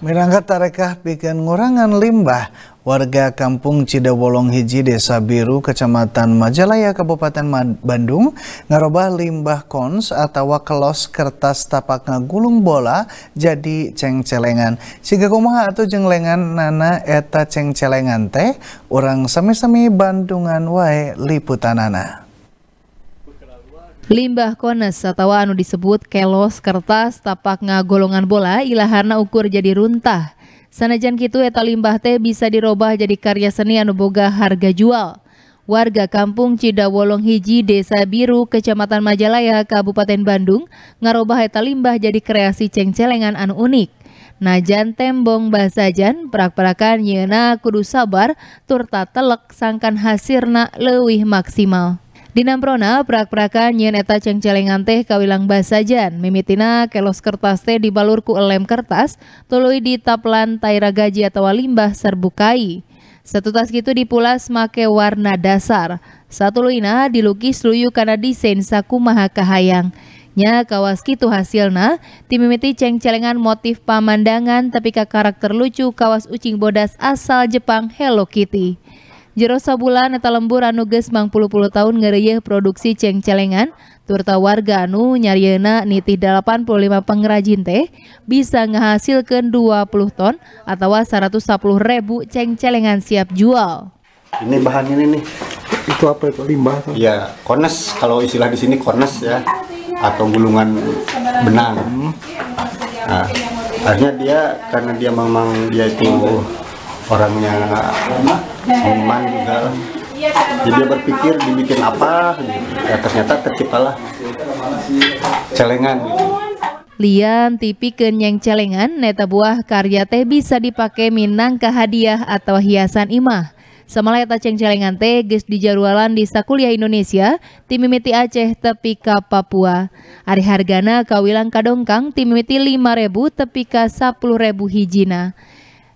Minangkat tarekah bikin ngurangan limbah warga kampung Cidabolong Hiji Desa Biru Kecamatan Majalaya Kabupaten Bandung ngarobah limbah kons atau kelos kertas tapak ngagulung bola jadi cengcelengan siga kumaha atau jenglengan nana eta cengcelengan teh orang sami-sami Bandungan wae liputanana Limbah kones atau anu disebut kelos, kertas, tapak nga golongan bola ilaharna ukur jadi runtah. Sanajan kitu eta limbah teh bisa dirobah jadi karya seni anu boga harga jual. Warga kampung Cidawolong Hiji, Desa Biru, Kecamatan Majalaya, Kabupaten Bandung, ngarobah eta limbah jadi kreasi cengcelengan anu unik. Najan tembong basajan perak-perakan nyena kudu sabar turta telek sangkan hasirna lewih maksimal. Di Namprona, prak perakan nyen eta cengcelengan teh kawilang basajan, mimitina kelos kertas teh dibalur ku elem kertas, di taplan taira gaji atau limbah serbukai. Satu tas gitu dipulas make warna dasar. Satu luina dilukis luyu karena desain sakumaha kahayang. Nya kawas kitu hasilna, timimiti cengcelengan motif pemandangan tapi ka karakter lucu kawas ucing bodas asal Jepang Hello Kitty jero sabulan eta lembur anu geus mangpuluh-puluh tahun ngareuyeeh produksi cengcelengan turta warga anu nyarieuna nitih 85 pengrajin teh bisa ngehasilkan 20 ton atau 110 ribu cengcelengan siap jual. Ini bahannya ini nih. Itu apa itu limbah? Atau? Ya, kones kalau istilah di sini kones ya atau gulungan benang. Hmm. Nah, akhirnya dia karena dia memang dia itu orangnya seniman juga jadi dia berpikir dibikin apa gitu. ya ternyata terciptalah celengan gitu. Lian tipi kenyang celengan neta buah karya teh bisa dipakai minang ke hadiah atau hiasan imah. sama layak ceng celengan teh geus dijarwalan di Sakuliah Indonesia, timimiti Aceh tepi ka Papua. Hari hargana kawilang kadongkang timimiti 5000 tepi ka 10000 hijina.